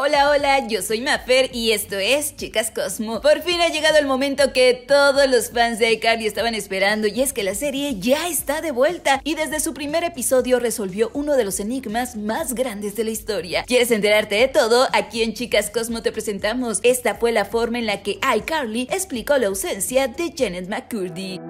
Hola, hola, yo soy Maffer y esto es Chicas Cosmo. Por fin ha llegado el momento que todos los fans de iCarly estaban esperando y es que la serie ya está de vuelta y desde su primer episodio resolvió uno de los enigmas más grandes de la historia. ¿Quieres enterarte de todo? Aquí en Chicas Cosmo te presentamos. Esta fue la forma en la que iCarly explicó la ausencia de Janet McCurdy.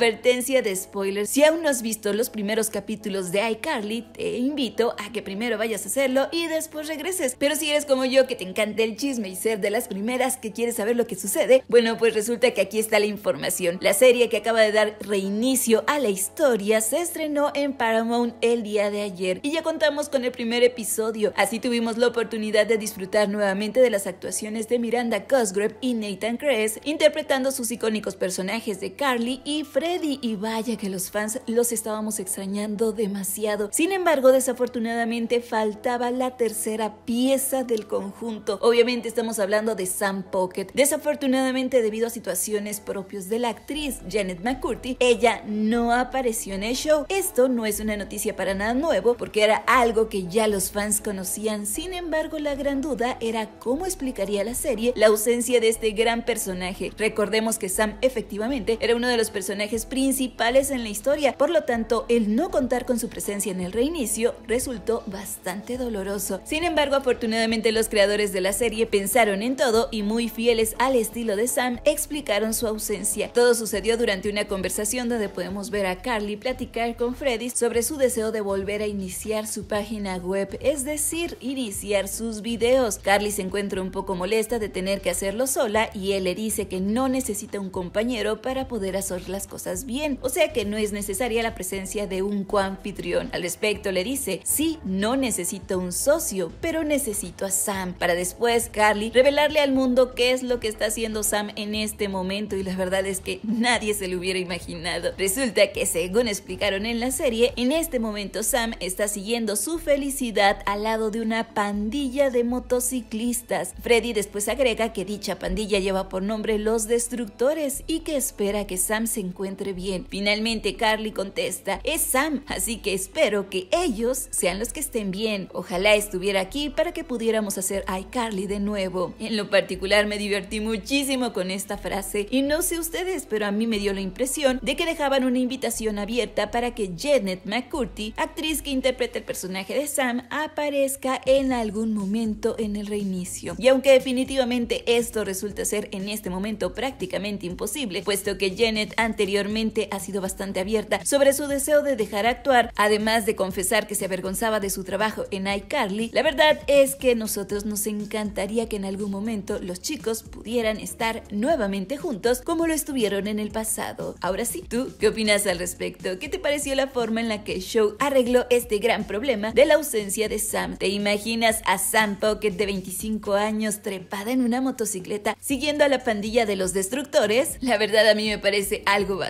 Advertencia de spoilers. Si aún no has visto los primeros capítulos de iCarly, te invito a que primero vayas a hacerlo y después regreses. Pero si eres como yo que te encanta el chisme y ser de las primeras que quieres saber lo que sucede, bueno, pues resulta que aquí está la información. La serie que acaba de dar reinicio a la historia se estrenó en Paramount el día de ayer y ya contamos con el primer episodio. Así tuvimos la oportunidad de disfrutar nuevamente de las actuaciones de Miranda Cosgrove y Nathan Kress interpretando sus icónicos personajes de Carly y Fred y vaya que los fans los estábamos extrañando demasiado. Sin embargo, desafortunadamente faltaba la tercera pieza del conjunto. Obviamente estamos hablando de Sam Pocket. Desafortunadamente debido a situaciones propias de la actriz Janet McCurdy, ella no apareció en el show. Esto no es una noticia para nada nuevo porque era algo que ya los fans conocían. Sin embargo, la gran duda era cómo explicaría la serie la ausencia de este gran personaje. Recordemos que Sam efectivamente era uno de los personajes principales en la historia, por lo tanto el no contar con su presencia en el reinicio resultó bastante doloroso. Sin embargo, afortunadamente los creadores de la serie pensaron en todo y muy fieles al estilo de Sam explicaron su ausencia. Todo sucedió durante una conversación donde podemos ver a Carly platicar con Freddy sobre su deseo de volver a iniciar su página web, es decir, iniciar sus videos. Carly se encuentra un poco molesta de tener que hacerlo sola y él le dice que no necesita un compañero para poder hacer las cosas bien, o sea que no es necesaria la presencia de un coanfitrión. Al respecto le dice, sí, no necesito un socio, pero necesito a Sam, para después Carly revelarle al mundo qué es lo que está haciendo Sam en este momento y la verdad es que nadie se lo hubiera imaginado. Resulta que según explicaron en la serie, en este momento Sam está siguiendo su felicidad al lado de una pandilla de motociclistas. Freddy después agrega que dicha pandilla lleva por nombre Los Destructores y que espera que Sam se encuentre entre bien. Finalmente Carly contesta, es Sam, así que espero que ellos sean los que estén bien. Ojalá estuviera aquí para que pudiéramos hacer Carly de nuevo. En lo particular me divertí muchísimo con esta frase y no sé ustedes, pero a mí me dio la impresión de que dejaban una invitación abierta para que Janet McCurdy, actriz que interpreta el personaje de Sam, aparezca en algún momento en el reinicio. Y aunque definitivamente esto resulta ser en este momento prácticamente imposible, puesto que Janet anteriormente ha sido bastante abierta sobre su deseo de dejar actuar, además de confesar que se avergonzaba de su trabajo en iCarly, la verdad es que nosotros nos encantaría que en algún momento los chicos pudieran estar nuevamente juntos como lo estuvieron en el pasado. Ahora sí, ¿tú qué opinas al respecto? ¿Qué te pareció la forma en la que Show arregló este gran problema de la ausencia de Sam? ¿Te imaginas a Sam Pocket de 25 años trepada en una motocicleta siguiendo a la pandilla de los destructores? La verdad a mí me parece algo bastante